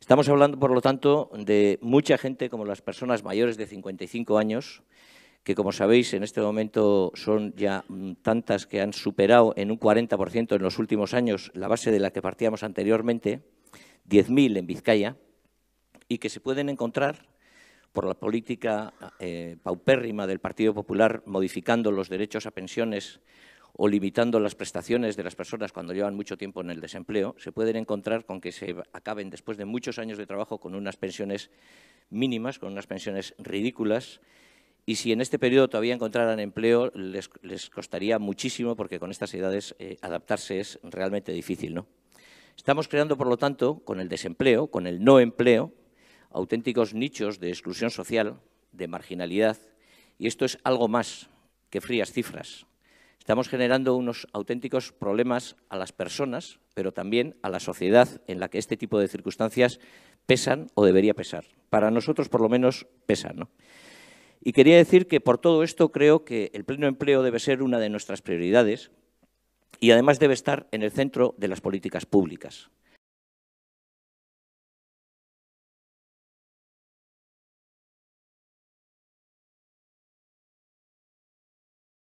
Estamos hablando, por lo tanto, de mucha gente como las personas mayores de 55 años, que como sabéis en este momento son ya mm, tantas que han superado en un 40% en los últimos años la base de la que partíamos anteriormente, 10.000 en Vizcaya, y que se pueden encontrar por la política eh, paupérrima del Partido Popular modificando los derechos a pensiones o limitando las prestaciones de las personas cuando llevan mucho tiempo en el desempleo, se pueden encontrar con que se acaben después de muchos años de trabajo con unas pensiones mínimas, con unas pensiones ridículas, y si en este periodo todavía encontraran empleo les, costaría muchísimo porque con estas edades eh, adaptarse es realmente difícil. ¿no? Estamos creando, por lo tanto, con el desempleo, con el no empleo, auténticos nichos de exclusión social, de marginalidad, y esto es algo más que frías cifras, Estamos generando unos auténticos problemas a las personas, pero también a la sociedad en la que este tipo de circunstancias pesan o debería pesar. Para nosotros, por lo menos, pesan. ¿no? Y quería decir que por todo esto creo que el pleno empleo debe ser una de nuestras prioridades y además debe estar en el centro de las políticas públicas.